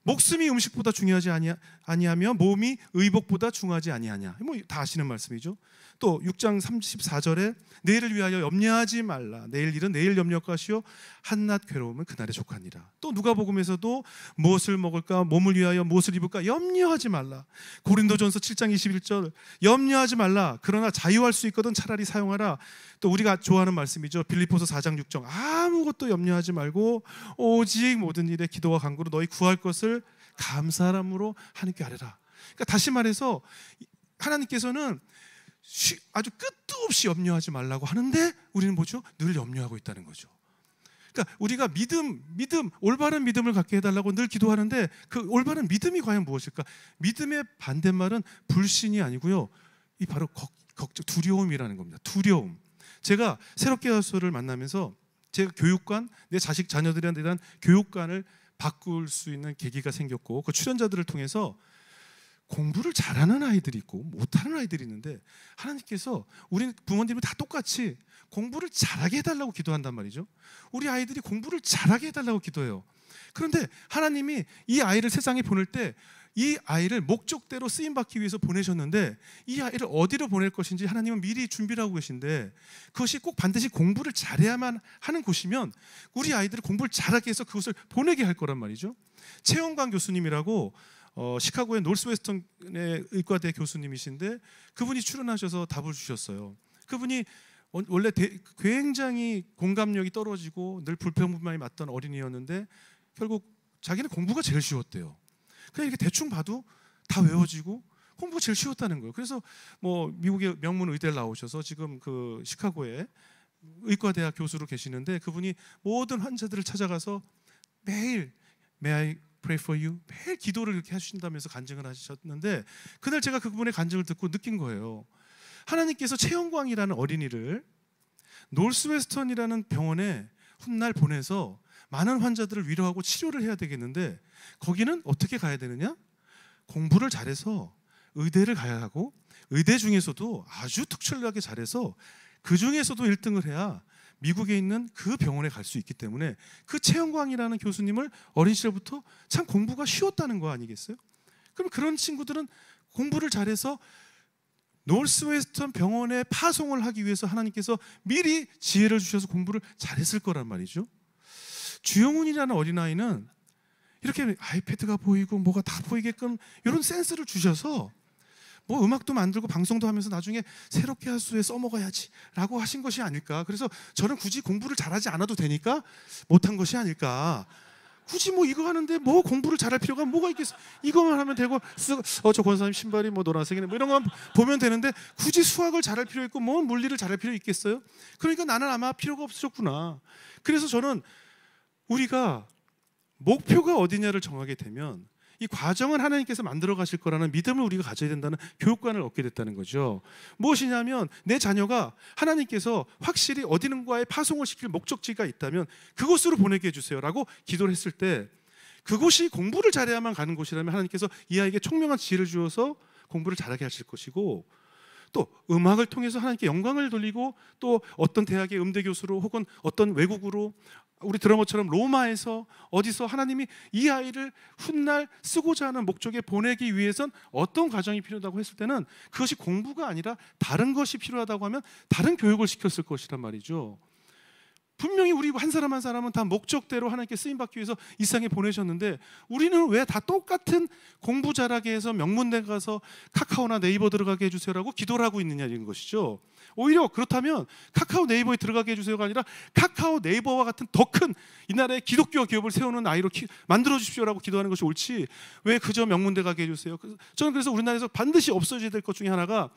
목숨이 음식보다 중요하지 아니하, 아니하며 몸이 의복보다 중하지 아니하냐. 뭐 다 아시는 말씀이죠. 또 6장 34절에 내일을 위하여 염려하지 말라. 내일 일은 내일 염려가시오. 한낮 괴로움은 그날에 족하니라. 또 누가복음에서도 무엇을 먹을까, 몸을 위하여 무엇을 입을까 염려하지 말라. 고린도전서 7장 21절 염려하지 말라. 그러나 자유할 수 있거든 차라리 사용하라. 또 우리가 좋아하는 말씀이죠. 빌리포서 4장 6절 아무것도 염려하지 말고 오직 모든 일에 기도와 간구로 너희 구할 것을 감사함으로 하나님께 아뢰라. 그러니까 다시 말해서 하나님께서는 아주 끝도 없이 염려하지 말라고 하는데 우리는 뭐죠? 늘 염려하고 있다는 거죠. 그러니까 우리가 믿음, 믿음, 올바른 믿음을 갖게 해달라고 늘 기도하는데 그 올바른 믿음이 과연 무엇일까? 믿음의 반대말은 불신이 아니고요. 이 바로 걱, 정 두려움이라는 겁니다. 두려움. 제가 새롭게 학소를 만나면서 제 교육관, 내 자식 자녀들에 대한 교육관을 바꿀 수 있는 계기가 생겼고 그 출연자들을 통해서 공부를 잘하는 아이들이 있고 못하는 아이들이 있는데 하나님께서 우리 부모님이 다 똑같이 공부를 잘하게 해달라고 기도한단 말이죠. 우리 아이들이 공부를 잘하게 해달라고 기도해요. 그런데 하나님이 이 아이를 세상에 보낼 때이 아이를 목적대로 쓰임 받기 위해서 보내셨는데 이 아이를 어디로 보낼 것인지 하나님은 미리 준비를 하고 계신데 그것이 꼭 반드시 공부를 잘해야만 하는 곳이면 우리 아이들을 공부를 잘하게 해서 그것을 보내게 할 거란 말이죠. 최영광 교수님이라고 어, 시카고의 놀스웨스턴의 의과대 교수님이신데 그분이 출연하셔서 답을 주셨어요. 그분이 원래 대, 굉장히 공감력이 떨어지고 늘 불평불만이 맞던 어린이였는데 결국 자기는 공부가 제일 쉬웠대요. 그냥 이렇게 대충 봐도 다 외워지고 공부가 제일 쉬웠다는 거예요. 그래서 뭐 미국의 명문 의대를 나오셔서 지금 그 시카고에 의과대학 교수로 계시는데 그분이 모든 환자들을 찾아가서 매일 May I pray for you? 매일 기도를 이렇게 하신다면서 간증을 하셨는데 그날 제가 그분의 간증을 듣고 느낀 거예요. 하나님께서 최영광이라는 어린이를 노스웨스턴이라는 병원에 훗날 보내서 많은 환자들을 위로하고 치료를 해야 되겠는데 거기는 어떻게 가야 되느냐? 공부를 잘해서 의대를 가야 하고 의대 중에서도 아주 특출나게 잘해서 그 중에서도 1등을 해야 미국에 있는 그 병원에 갈 수 있기 때문에 그 최영광이라는 교수님을 어린 시절부터 참 공부가 쉬웠다는 거 아니겠어요? 그럼 그런 친구들은 공부를 잘해서 노스웨스턴 병원에 파송을 하기 위해서 하나님께서 미리 지혜를 주셔서 공부를 잘했을 거란 말이죠. 주영훈이라는 어린아이는 이렇게 아이패드가 보이고 뭐가 다 보이게끔 이런 센스를 주셔서 뭐 음악도 만들고 방송도 하면서 나중에 새롭게 할 수에 써먹어야지라고 하신 것이 아닐까. 그래서 저는 굳이 공부를 잘하지 않아도 되니까 못한 것이 아닐까. 굳이 뭐 이거 하는데 뭐 공부를 잘할 필요가 뭐가 있겠어? 이거만 하면 되고 어저 권사님 신발이 뭐 노란색이네 뭐 이런 거 보면 되는데 굳이 수학을 잘할 필요 있고 뭐 물리를 잘할 필요 있겠어요? 그러니까 나는 아마 필요가 없으셨구나. 그래서 저는 우리가 목표가 어디냐를 정하게 되면 이 과정은 하나님께서 만들어 가실 거라는 믿음을 우리가 가져야 된다는 교육관을 얻게 됐다는 거죠. 무엇이냐면 내 자녀가 하나님께서 확실히 어디는가에 파송을 시킬 목적지가 있다면 그곳으로 보내게 해주세요라고 기도를 했을 때 그곳이 공부를 잘해야만 가는 곳이라면 하나님께서 이 아이에게 총명한 지혜를 주어서 공부를 잘하게 하실 것이고 또 음악을 통해서 하나님께 영광을 돌리고 또 어떤 대학의 음대 교수로 혹은 어떤 외국으로 우리 드은 것처럼 로마에서 어디서 하나님이 이 아이를 훗날 쓰고자 하는 목적에 보내기 위해선 어떤 과정이 필요하다고 했을 때는 그것이 공부가 아니라 다른 것이 필요하다고 하면 다른 교육을 시켰을 것이란 말이죠. 분명히 우리 한 사람 한 사람은 다 목적대로 하나님께 쓰임 받기 위해서 이 세상에 보내셨는데 우리는 왜 다 똑같은 공부 잘하게 해서 명문대 가서 카카오나 네이버 들어가게 해주세요라고 기도를 하고 있느냐 이런 것이죠. 오히려 그렇다면 카카오 네이버에 들어가게 해주세요가 아니라 카카오 네이버와 같은 더 큰 이 나라의 기독교 기업을 세우는 아이로 키, 만들어 주십시오라고 기도하는 것이 옳지 왜 그저 명문대 가게 해주세요. 저는 그래서 우리나라에서 반드시 없어져야 될 것 중에 하나가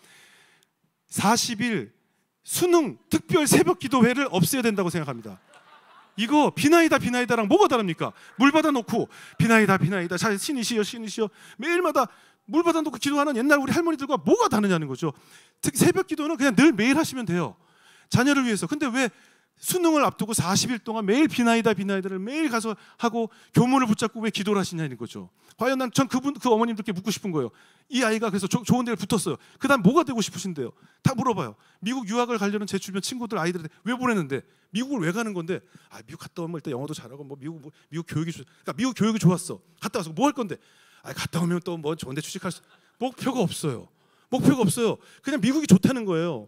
40일 수능 특별 새벽 기도회를 없애야 된다고 생각합니다. 이거 비나이다 비나이다랑 뭐가 다릅니까? 물 받아놓고 비나이다 비나이다 자 신이시여 신이시여 매일마다 물 받아놓고 기도하는 옛날 우리 할머니들과 뭐가 다르냐는 거죠. 특, 새벽 기도는 그냥 늘 매일 하시면 돼요. 자녀를 위해서. 근데 왜 수능을 앞두고 40일 동안 매일 비나이다 비나이다를 매일 가서 하고 교문을 붙잡고 왜 기도를 하시냐는 거죠. 과연 난 전 그분 그 어머님들께 묻고 싶은 거예요. 이 아이가 그래서 조, 좋은 데를 붙었어요. 그다음 뭐가 되고 싶으신데요? 다 물어봐요. 미국 유학을 가려는 제 주변 친구들 아이들한테 왜 보냈는데 미국을 왜 가는 건데? 아 미국 갔다 오면 일단 영어도 잘하고 뭐 미국 뭐, 미국 교육이 좋, 그러니까 미국 교육이 좋았어. 갔다 와서 뭐 할 건데? 아 갔다 오면 또 뭐 좋은데 취직할 수 목표가 없어요. 목표가 없어요. 그냥 미국이 좋다는 거예요.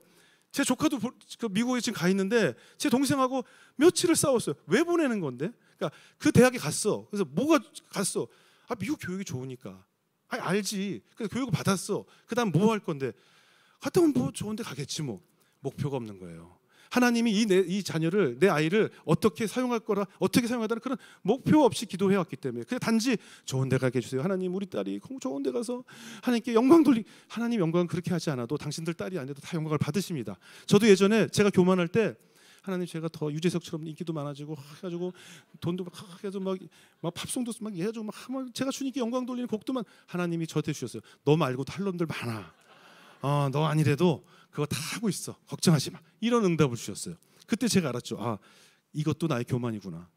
제 조카도 그 미국에 지금 가 있는데 제 동생하고 며칠을 싸웠어요. 왜 보내는 건데? 그러니까 그 대학에 갔어. 그래서 뭐가 갔어? 아 미국 교육이 좋으니까. 아 알지. 그래서 교육을 받았어. 그다음 뭐 할 건데? 갔다 오면 뭐 좋은데 가겠지 뭐. 목표가 없는 거예요. 하나님이 이, 내, 이 자녀를 내 아이를 어떻게 사용할 거라 어떻게 사용하다는 그런 목표 없이 기도해 왔기 때문에 그냥 단지 좋은 데 가게 해주세요 하나님 우리 딸이 좋은 데 가서 하나님께 영광 돌리 하나님 영광은 그렇게 하지 않아도 당신들 딸이 아니어도 다 영광을 받으십니다 저도 예전에 제가 교만할 때 하나님 제가 더 유재석처럼 인기도 많아지고 해가지고 돈도 막 해서 막, 막 팝송도 막 해가지고 막 제가 주님께 영광 돌리는 곡도만 하나님이 저한테 주셨어요. 너 말고도 할 놈들 많아. 어, 너 아니래도 그거 다 하고 있어. 걱정하지 마. 이런 응답을 주셨어요. 그때 제가 알았죠. 아, 이것도 나의 교만이구나.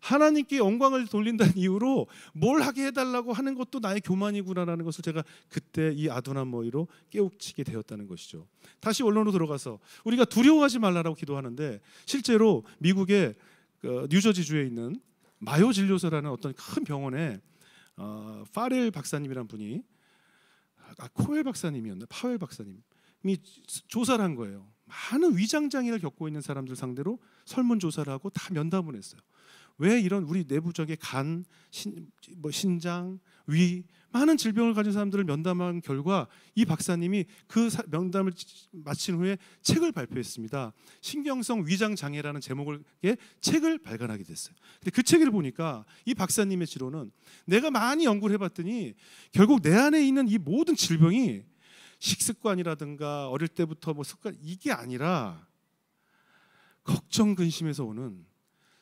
하나님께 영광을 돌린다는 이유로 뭘 하게 해달라고 하는 것도 나의 교만이구나라는 것을 제가 그때 이아두나 머이로 깨우치게 되었다는 것이죠. 다시 원론으로 들어가서 우리가 두려워하지 말라라고 기도하는데 실제로 미국의 어, 뉴저지 주에 있는 마요 진료소라는 어떤 큰 병원에 어, 파렐 박사님이란 분이 아, 코웰 박사님이었나 파웰 박사님 이 조사를 한 거예요. 많은 위장장애를 겪고 있는 사람들 상대로 설문 조사를 하고 다 면담을 했어요. 왜 이런 우리 내부적인 간, 신, 뭐 신장, 위 많은 질병을 가진 사람들을 면담한 결과 이 박사님이 그 사, 면담을 마친 후에 책을 발표했습니다. 신경성 위장 장애라는 제목의 책을 발간하게 됐어요. 근데 그 책을 보니까 이 박사님의 지론은 내가 많이 연구를 해봤더니 결국 내 안에 있는 이 모든 질병이 식습관이라든가 어릴 때부터 뭐 습관 이게 아니라 걱정 근심에서 오는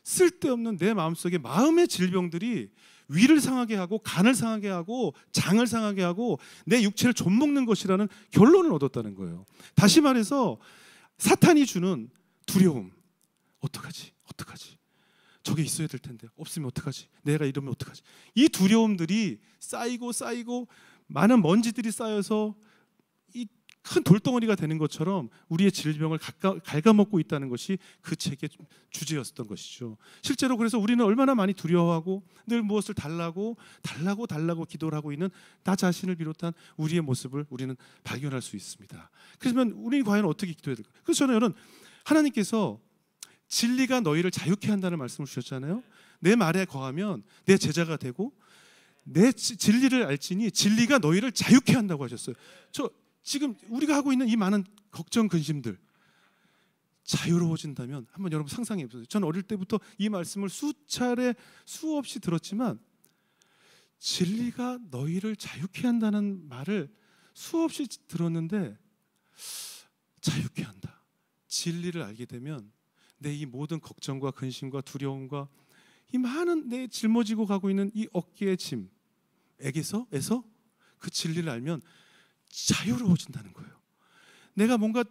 쓸데없는 내 마음속에 마음의 질병들이 위를 상하게 하고 간을 상하게 하고 장을 상하게 하고 내 육체를 좀먹는 것이라는 결론을 얻었다는 거예요. 다시 말해서 사탄이 주는 두려움. 어떡하지? 어떡하지? 저게 있어야 될 텐데 없으면 어떡하지? 내가 이러면 어떡하지? 이 두려움들이 쌓이고 쌓이고 많은 먼지들이 쌓여서 이큰 돌덩어리가 되는 것처럼 우리의 질병을 갉아, 갉아먹고 있다는 것이 그 책의 주제였던 것이죠. 실제로 그래서 우리는 얼마나 많이 두려워하고 늘 무엇을 달라고 달라고 달라고 기도를 하고 있는 나 자신을 비롯한 우리의 모습을 우리는 발견할 수 있습니다. 그러면 우리는 과연 어떻게 기도해야 될까? 그래서 저는 여러 하나님께서 진리가 너희를 자유케 한다는 말씀을 주셨잖아요. 내 말에 거하면 내 제자가 되고 내 진리를 알지니 진리가 너희를 자유케 한다고 하셨어요. 저 지금 우리가 하고 있는 이 많은 걱정 근심들 자유로워진다면 한 번 여러분 상상해 보세요. 저는 어릴 때부터 이 말씀을 수차례 수없이 들었지만 진리가 너희를 자유케 한다는 말을 수없이 들었는데 자유케 한다. 진리를 알게 되면 내 이 모든 걱정과 근심과 두려움과 이 많은 내 짊어지고 가고 있는 이 어깨의 짐 에게서 에서 그 진리를 알면 자유로워진다는 거예요. 내가 뭔가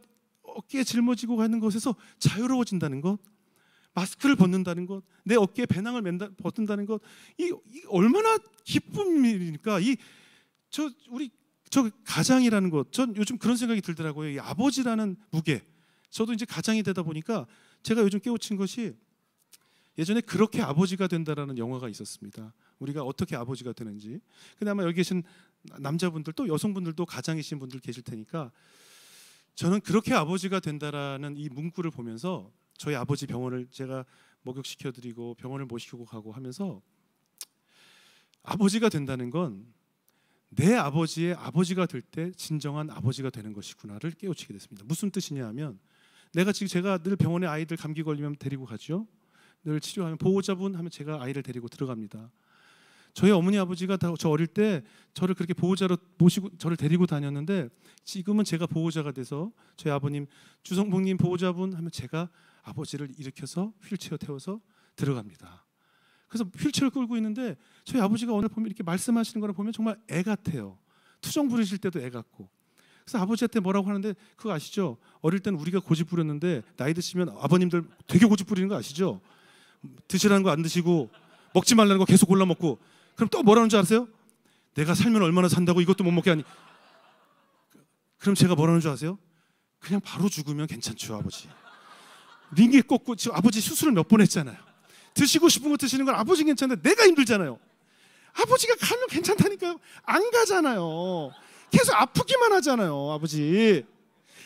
어깨에 짊어지고 가는 것에서 자유로워진다는 것, 마스크를 벗는다는 것, 내 어깨에 배낭을 맨다, 벗든다는 것, 이, 이 얼마나 기쁨입니까? 이 저 우리 저 가장이라는 것, 전 요즘 그런 생각이 들더라고요. 이 아버지라는 무게. 저도 이제 가장이 되다 보니까 제가 요즘 깨우친 것이 예전에 그렇게 아버지가 된다라는 영화가 있었습니다. 우리가 어떻게 아버지가 되는지. 근데 아마 여기 계신 남자분들 또 여성분들도 가장이신 분들 계실 테니까 저는 그렇게 아버지가 된다라는 이 문구를 보면서 저희 아버지 병원을 제가 목욕시켜 드리고 병원을 모시고 가고 하면서 아버지가 된다는 건 내 아버지의 아버지가 될 때 진정한 아버지가 되는 것이구나를 깨우치게 됐습니다. 무슨 뜻이냐 하면 내가 지금 제가 늘 병원에 아이들 감기 걸리면 데리고 가죠. 늘 치료하면 보호자분 하면 제가 아이를 데리고 들어갑니다. 저희 어머니 아버지가 저 어릴 때 저를 그렇게 보호자로 모시고 저를 데리고 다녔는데 지금은 제가 보호자가 돼서 저희 아버님 주성복님 보호자분 하면 제가 아버지를 일으켜서 휠체어 태워서 들어갑니다. 그래서 휠체어를 끌고 있는데 저희 아버지가 오늘 보면 이렇게 말씀하시는 거를 보면 정말 애 같아요. 투정 부리실 때도 애 같고. 그래서 아버지한테 뭐라고 하는데 그거 아시죠? 어릴 땐 우리가 고집 부렸는데 나이 드시면 아버님들 되게 고집 부리는 거 아시죠? 드시라는 거 안 드시고 먹지 말라는 거 계속 골라 먹고 그럼 또 뭐라는 줄 아세요? 내가 살면 얼마나 산다고 이것도 못 먹게 하니. 그럼 제가 뭐라는 줄 아세요? 그냥 바로 죽으면 괜찮죠, 아버지. 링에 꽂고 지금 아버지 수술을 몇 번 했잖아요. 드시고 싶은 거 드시는 건 아버지 괜찮은데 내가 힘들잖아요. 아버지가 가면 괜찮다니까요. 안 가잖아요. 계속 아프기만 하잖아요, 아버지.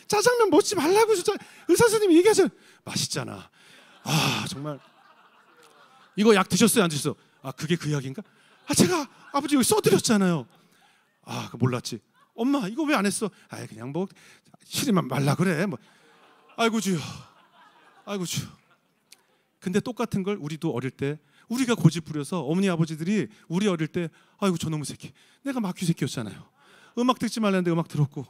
짜장면 먹지 말라고 진짜 의사 선생님 이 얘기하세요. 맛있잖아. 아 정말 이거 약 드셨어요, 안 드셨어요? 아 그게 그 약인가? 아 제가 아버지 여기 써드렸잖아요. 아 몰랐지. 엄마 이거 왜 안 했어? 아 그냥 뭐 시리만 말라 그래. 뭐 아이고 주요. 아이고 주. 근데 똑같은 걸 우리도 어릴 때 우리가 고집 부려서 어머니 아버지들이 우리 어릴 때 아이고 저놈의 새끼 내가 막귀 새끼였잖아요. 음악 듣지 말라는데 음악 들었고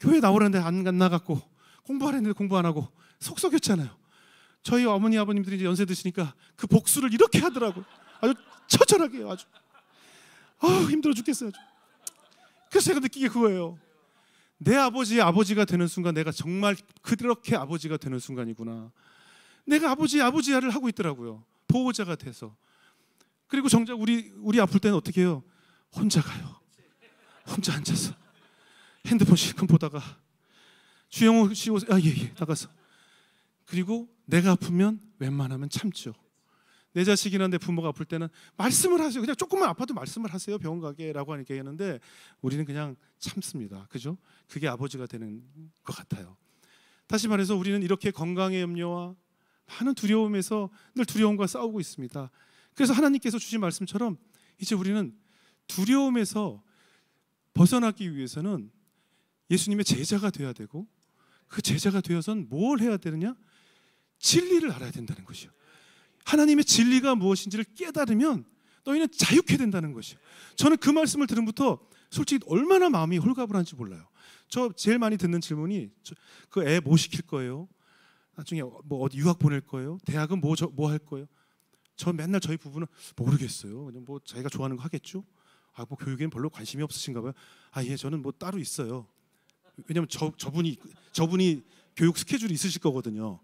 교회 나오라는데 안 나갔고 공부하라는데 공부 안 하고 속썩였잖아요. 저희 어머니 아버님들이 이제 연세 드시니까 그 복수를 이렇게 하더라고요. 아주 처절하게 아주 어, 힘들어 죽겠어요. 그래서 제가 느낀 게 그거예요. 내아버지 아버지가 되는 순간 내가 정말 그렇게 아버지가 되는 순간이구나. 내가 아버지 아버지야를 하고 있더라고요. 보호자가 돼서. 그리고 정작 우리 우리 아플 때는 어떻게 해요? 혼자 가요. 혼자 앉아서 핸드폰 실컷 보다가 주영호 씨 오세요. 아예 예, 나가서. 그리고 내가 아프면 웬만하면 참죠. 내자식이란데 부모가 아플 때는 말씀을 하세요. 그냥 조금만 아파도 말씀을 하세요. 병원 가게라고 하니까 했는데 우리는 그냥 참습니다. 그죠? 그게 아버지가 되는 것 같아요. 다시 말해서 우리는 이렇게 건강의 염려와 많은 두려움에서 늘 두려움과 싸우고 있습니다. 그래서 하나님께서 주신 말씀처럼 이제 우리는 두려움에서 벗어나기 위해서는 예수님의 제자가 되어야 되고 그 제자가 되어선 뭘 해야 되느냐? 진리를 알아야 된다는 것이요. 하나님의 진리가 무엇인지를 깨달으면 너희는 자유케 된다는 것이에요. 저는 그 말씀을 들음부터 솔직히 얼마나 마음이 홀가분한지 몰라요. 저 제일 많이 듣는 질문이 그 애 뭐 시킬 거예요? 나중에 뭐 어디 유학 보낼 거예요? 대학은 뭐뭐할 거예요? 저 맨날 저희 부부는 모르겠어요. 그냥 뭐 자기가 좋아하는 거 하겠죠. 아뭐 교육에는 별로 관심이 없으신가 봐요. 아 예, 저는 뭐 따로 있어요. 왜냐면 저 저분이 저분이 교육 스케줄이 있으실 거거든요.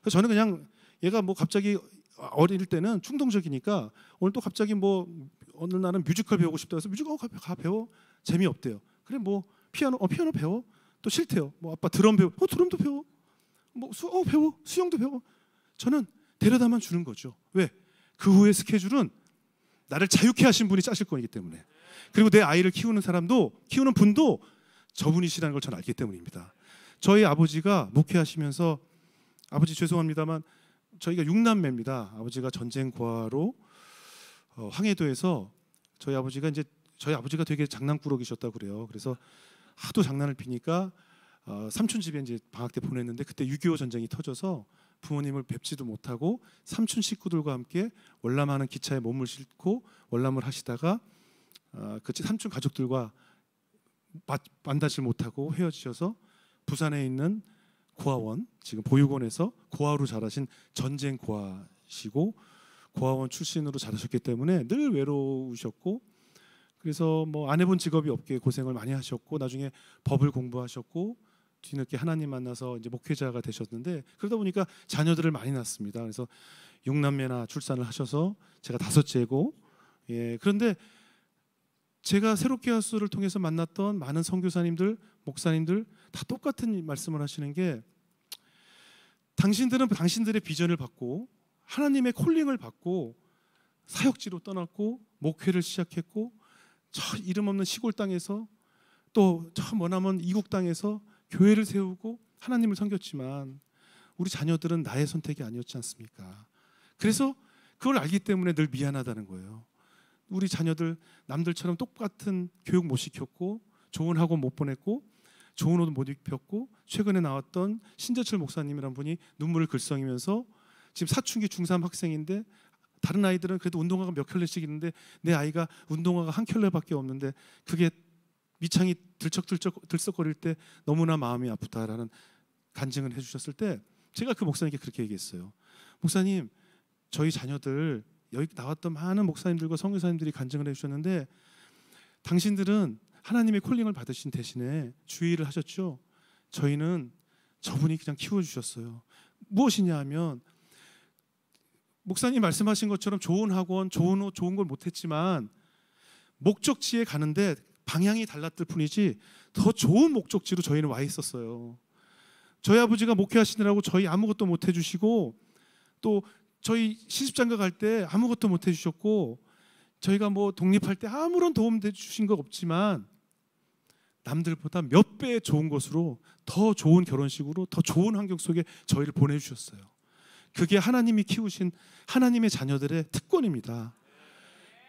그래서 저는 그냥 얘가 뭐 갑자기 어릴 때는 충동적이니까 오늘 또 갑자기 뭐 어느 날은 뮤지컬 배우고 싶다 해서 뮤지컬 가, 가 배워 재미없대요. 그래 뭐 피아노 어 피아노 배워 또 싫대요. 뭐 아빠 드럼 배워 어 드럼도 배워 뭐 수 어 배워 수영도 배워 저는 데려다만 주는 거죠. 왜? 그 후의 스케줄은 나를 자유케 하신 분이 짜실 거기 때문에 그리고 내 아이를 키우는 사람도 키우는 분도 저분이시라는 걸 저는 알기 때문입니다. 저희 아버지가 목회하시면서 아버지 죄송합니다만 저희가 6남매입니다. 아버지가 전쟁 고아로 어, 황해도에서 저희 아버지가 이제 저희 아버지가 되게 장난꾸러기셨다 그래요. 그래서 하도 장난을 피니까 어, 삼촌 집에 이제 방학 때 보냈는데 그때 6.25 전쟁이 터져서 부모님을 뵙지도 못하고 삼촌 식구들과 함께 월남하는 기차에 몸을 싣고 월남을 하시다가 어, 그 삼촌 가족들과 만나질 못하고 헤어지셔서 부산에 있는 고아원 지금 보육원에서 고아로 자라신 전쟁 고아시고 고아원 출신으로 자라셨기 때문에 늘 외로우셨고 그래서 뭐 안 해본 직업이 없게 고생을 많이 하셨고 나중에 법을 공부하셨고 뒤늦게 하나님 만나서 이제 목회자가 되셨는데 그러다 보니까 자녀들을 많이 낳습니다. 그래서 6남매나 출산을 하셔서 제가 다섯째고 예 그런데 제가 새롭게 하수를 통해서 만났던 많은 선교사님들, 목사님들 다 똑같은 말씀을 하시는 게 당신들은 당신들의 비전을 받고 하나님의 콜링을 받고 사역지로 떠났고 목회를 시작했고 저 이름 없는 시골 땅에서 또저 머나먼 이국 땅에서 교회를 세우고 하나님을 섬겼지만 우리 자녀들은 나의 선택이 아니었지 않습니까? 그래서 그걸 알기 때문에 늘 미안하다는 거예요. 우리 자녀들 남들처럼 똑같은 교육 못 시켰고 좋은 학원 못 보냈고 좋은 옷 못 입혔고 최근에 나왔던 신재철 목사님이란 분이 눈물을 글썽이면서 지금 사춘기 중3 학생인데 다른 아이들은 그래도 운동화가 몇 켤레씩 있는데 내 아이가 운동화가 한 켤레밖에 없는데 그게 미창이 들쩍들쩍 들썩거릴 때 너무나 마음이 아프다라는 간증을 해주셨을 때 제가 그 목사님께 그렇게 얘기했어요. 목사님 저희 자녀들 여기 나왔던 많은 목사님들과 성교사님들이 간증을 해주셨는데 당신들은 하나님의 콜링을 받으신 대신에 주의를 하셨죠. 저희는 저분이 그냥 키워주셨어요. 무엇이냐 하면 목사님 말씀하신 것처럼 좋은 학원, 좋은 옷, 좋은 걸 못했지만 목적지에 가는데 방향이 달랐을 뿐이지 더 좋은 목적지로 저희는 와 있었어요. 저희 아버지가 목회하시느라고 저희 아무것도 못 해주시고 또 저희 시집장가 갈 때 아무것도 못 해주셨고 저희가 뭐 독립할 때 아무런 도움 주신 거 없지만 남들보다 몇 배 좋은 것으로 더 좋은 결혼식으로 더 좋은 환경 속에 저희를 보내주셨어요. 그게 하나님이 키우신 하나님의 자녀들의 특권입니다.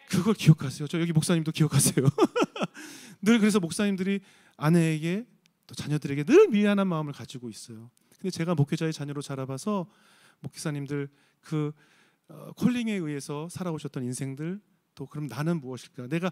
그걸 기억하세요. 저 여기 목사님도 기억하세요. 늘 그래서 목사님들이 아내에게 또 자녀들에게 늘 미안한 마음을 가지고 있어요. 근데 제가 목회자의 자녀로 자라봐서 목사님들 그 어, 콜링에 의해서 살아오셨던 인생들 또 그럼 나는 무엇일까? 내가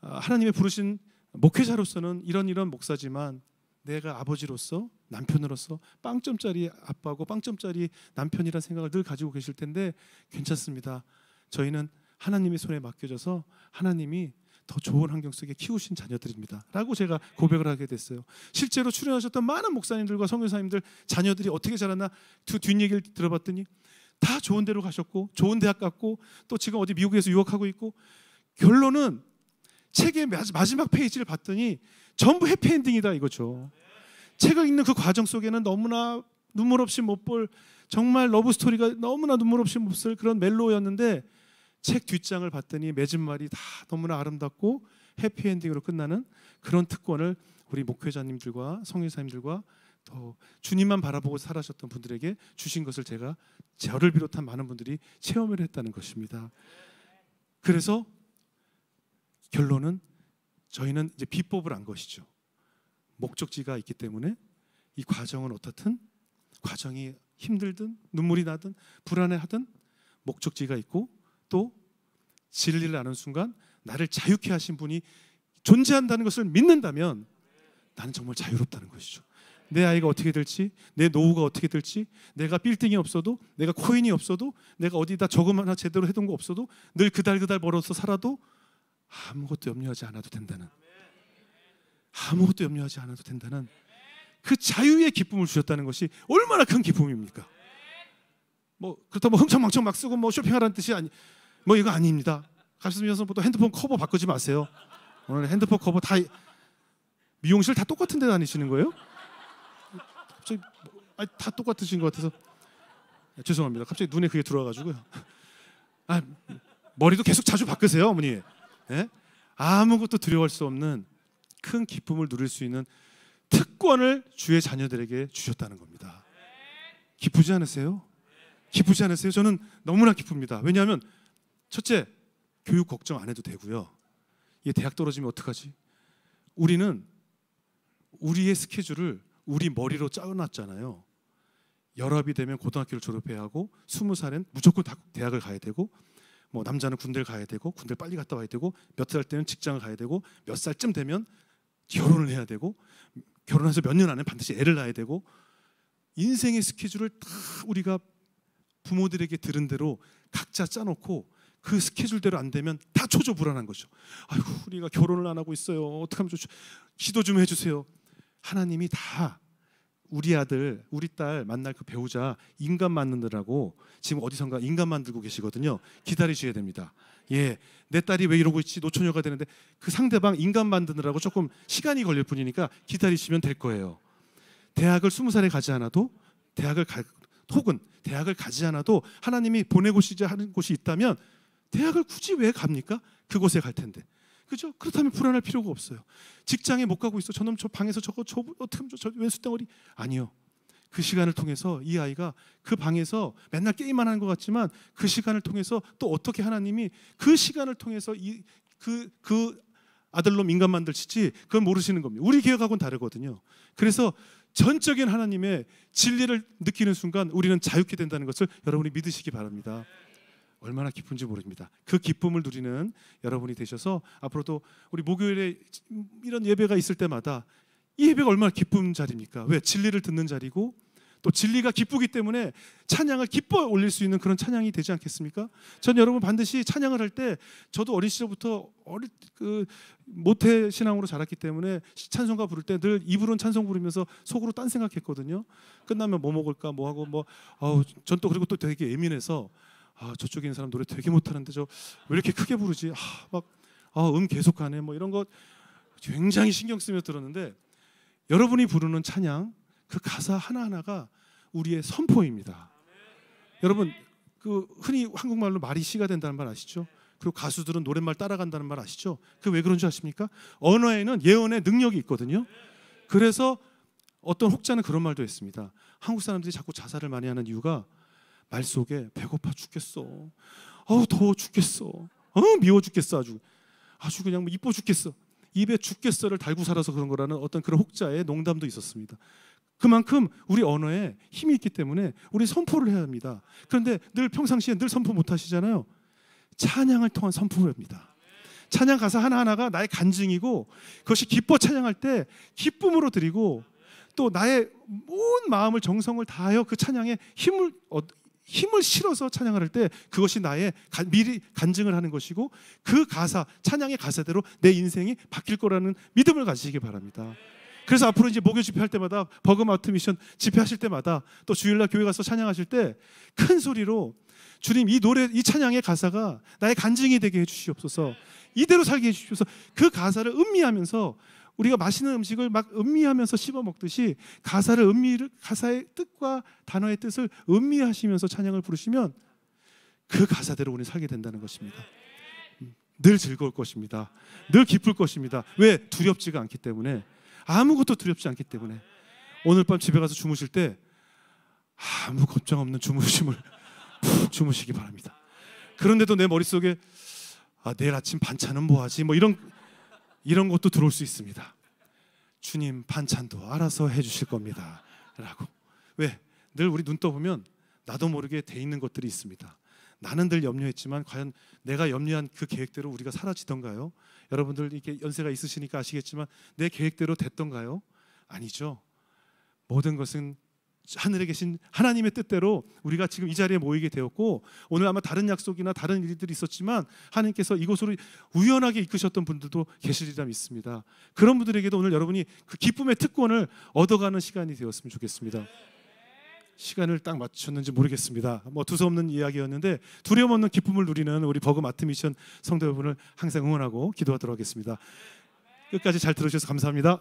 어, 하나님의 부르신 목회자로서는 이런 이런 목사지만 내가 아버지로서 남편으로서 빵점짜리 아빠고 빵점짜리 남편이라는 생각을 늘 가지고 계실 텐데 괜찮습니다. 저희는 하나님의 손에 맡겨져서 하나님이 더 좋은 환경 속에 키우신 자녀들입니다. 라고 제가 고백을 하게 됐어요. 실제로 출연하셨던 많은 목사님들과 성교사님들 자녀들이 어떻게 자랐나 두 뒷얘기를 들어봤더니 다 좋은 데로 가셨고 좋은 대학 갔고 또 지금 어디 미국에서 유학하고 있고 결론은 책의 마지막 페이지를 봤더니 전부 해피엔딩이다 이거죠. 책을 읽는 그 과정 속에는 너무나 눈물 없이 못 볼 정말 러브 스토리가 너무나 눈물 없이 못 쓸 그런 멜로였는데 책 뒷장을 봤더니 맺은말이 다 너무나 아름답고 해피엔딩으로 끝나는 그런 특권을 우리 목회자님들과 성회사님들과 또 주님만 바라보고 살아셨던 분들에게 주신 것을 제가 저를 비롯한 많은 분들이 체험을 했다는 것입니다. 그래서 결론은 저희는 이제 비법을 안 것이죠. 목적지가 있기 때문에 이 과정은 어떻든 과정이 힘들든 눈물이 나든 불안해하든 목적지가 있고 또 진리를 아는 순간 나를 자유케 하신 분이 존재한다는 것을 믿는다면 나는 정말 자유롭다는 것이죠. 내 아이가 어떻게 될지, 내 노후가 어떻게 될지, 내가 빌딩이 없어도, 내가 코인이 없어도, 내가 어디다 저금 하나 제대로 해둔 거 없어도 늘 그달그달 벌어서 살아도 아무것도 염려하지 않아도 된다는 아무것도 염려하지 않아도 된다는 그 자유의 기쁨을 주셨다는 것이 얼마나 큰 기쁨입니까? 뭐 그렇다고 뭐 흥청망청 막 쓰고 뭐 쇼핑하라는 뜻이 아니 뭐 이거 아닙니다. 가르 여성분도 핸드폰 커버 바꾸지 마세요. 오늘 핸드폰 커버 다 미용실 다 똑같은 데 다니시는 거예요? 갑자기 뭐, 아니, 다 똑같으신 것 같아서 아, 죄송합니다. 갑자기 눈에 그게 들어와가지고요. 아, 머리도 계속 자주 바꾸세요, 어머니. 네? 아무것도 두려워할 수 없는 큰 기쁨을 누릴 수 있는 특권을 주의 자녀들에게 주셨다는 겁니다. 기쁘지 않으세요? 기쁘지 않으세요? 저는 너무나 기쁩니다. 왜냐하면 첫째, 교육 걱정 안 해도 되고요. 얘 대학 떨어지면 어떡하지? 우리는 우리의 스케줄을 우리 머리로 짜놨잖아요. 열합이 되면 고등학교를 졸업해야 하고 스무 살엔 무조건 대학을 가야 되고 뭐 남자는 군대를 가야 되고 군대를 빨리 갔다 와야 되고 몇 살 때는 직장을 가야 되고 몇 살쯤 되면 결혼을 해야 되고 결혼해서 몇 년 안에 반드시 애를 낳아야 되고 인생의 스케줄을 다 우리가 부모들에게 들은 대로 각자 짜놓고 그 스케줄대로 안 되면 다 초조 불안한 거죠. 아이고 우리가 결혼을 안 하고 있어요. 어떻 하면 좋죠? 기도 좀 해주세요. 하나님이 다 우리 아들, 우리 딸 만날 그 배우자 인간 만드느라고 지금 어디선가 인간 만들고 계시거든요. 기다리셔야 됩니다. 예, 내 딸이 왜 이러고 있지? 노처녀가 되는데 그 상대방 인간 만드느라고 조금 시간이 걸릴 뿐이니까 기다리시면 될 거예요. 대학을 스무 살에 가지 않아도 대학을 가, 혹은 대학을 가지 않아도 하나님이 보내고 싶지 하는 곳이 있다면 대학을 굳이 왜 갑니까? 그곳에 갈 텐데. 그죠? 그렇다면 불안할 필요가 없어요. 직장에 못 가고 있어. 저놈 저 방에서 저거 저 어떻게 저, 저 왼수 덩어리 아니요. 그 시간을 통해서 이 아이가 그 방에서 맨날 게임만 하는 것 같지만 그 시간을 통해서 또 어떻게 하나님이 그 시간을 통해서 이 그그 그 아들로 민간 만들지 그건 모르시는 겁니다. 우리 개혁하고는 다르거든요. 그래서 전적인 하나님의 진리를 느끼는 순간 우리는 자유케 된다는 것을 여러분이 믿으시기 바랍니다. 얼마나 기쁜지 모릅니다. 그 기쁨을 누리는 여러분이 되셔서 앞으로도 우리 목요일에 이런 예배가 있을 때마다 이 예배가 얼마나 기쁜 자리입니까? 왜 진리를 듣는 자리고 또 진리가 기쁘기 때문에 찬양을 기뻐 올릴 수 있는 그런 찬양이 되지 않겠습니까? 전 여러분 반드시 찬양을 할 때 저도 어린 시절부터 어릴 그 모태 신앙으로 자랐기 때문에 찬송가 부를 때 늘 입으론 찬송 부르면서 속으로 딴 생각했거든요. 끝나면 뭐 먹을까 뭐 하고 뭐 아우 전또 그리고 또 되게 예민해서 아 저쪽에 있는 사람 노래 되게 못하는데 저 왜 이렇게 크게 부르지? 아, 막아음 계속 가네 뭐 이런 거 굉장히 신경 쓰며 들었는데 여러분이 부르는 찬양 그 가사 하나 하나가 우리의 선포입니다. 여러분 그 흔히 한국말로 말이 시가 된다는 말 아시죠? 그리고 가수들은 노랫말 따라간다는 말 아시죠? 그 왜 그런 줄 아십니까? 언어에는 예언의 능력이 있거든요. 그래서 어떤 혹자는 그런 말도 했습니다. 한국 사람들이 자꾸 자살을 많이 하는 이유가 말 속에 배고파 죽겠어. 아우 더워 죽겠어. 어 미워 죽겠어 아주. 아주 그냥 뭐 이뻐 죽겠어. 입에 죽겠어를 달고 살아서 그런 거라는 어떤 그런 혹자의 농담도 있었습니다. 그만큼 우리 언어에 힘이 있기 때문에 우리 선포를 해야 합니다. 그런데 늘 평상시에 늘 선포 못 하시잖아요. 찬양을 통한 선포입니다. 찬양 가사 하나하나가 나의 간증이고 그것이 기뻐 찬양할 때 기쁨으로 드리고 또 나의 온 마음을 정성을 다하여 그 찬양에 힘을 힘을 실어서 찬양을 할 때 그것이 나의 간, 미리 간증을 하는 것이고 그 가사 찬양의 가사대로 내 인생이 바뀔 거라는 믿음을 가지시기 바랍니다. 그래서 앞으로 이제 목요 집회할 때마다 버그마트 미션 집회하실 때마다 또 주일날 교회 가서 찬양하실 때 큰 소리로 주님 이 노래 이 찬양의 가사가 나의 간증이 되게 해주시옵소서 이대로 살게 해주시옵소서 그 가사를 음미하면서 우리가 맛있는 음식을 막 음미하면서 씹어 먹듯이 가사를 음미를 가사의 뜻과 단어의 뜻을 음미하시면서 찬양을 부르시면 그 가사대로 우리 살게 된다는 것입니다. 음, 늘 즐거울 것입니다. 늘 기쁠 것입니다. 왜 두렵지가 않기 때문에 아무것도 두렵지 않기 때문에 오늘 밤 집에 가서 주무실 때 아무 걱정 없는 주무심을 주무시기 바랍니다. 그런데도 내 머릿속에 아, 내일 아침 반찬은 뭐 하지? 뭐 이런 이런 것도 들어올 수 있습니다. 주님 반찬도 알아서 해주실 겁니다. 라고. 왜? 늘 우리 눈 떠보면 나도 모르게 돼 있는 것들이 있습니다. 나는 늘 염려했지만 과연 내가 염려한 그 계획대로 우리가 사라지던가요? 여러분들 이렇게 연세가 있으시니까 아시겠지만 내 계획대로 됐던가요? 아니죠. 모든 것은 하늘에 계신 하나님의 뜻대로 우리가 지금 이 자리에 모이게 되었고 오늘 아마 다른 약속이나 다른 일들이 있었지만 하나님께서 이곳으로 우연하게 이끄셨던 분들도 계시리라 믿습니다. 그런 분들에게도 오늘 여러분이 그 기쁨의 특권을 얻어가는 시간이 되었으면 좋겠습니다. 시간을 딱 맞췄는지 모르겠습니다. 뭐 두서없는 이야기였는데 두려움 없는 기쁨을 누리는 우리 버그 마트 미션 성도 여러분을 항상 응원하고 기도하도록 하겠습니다. 끝까지 잘 들어주셔서 감사합니다.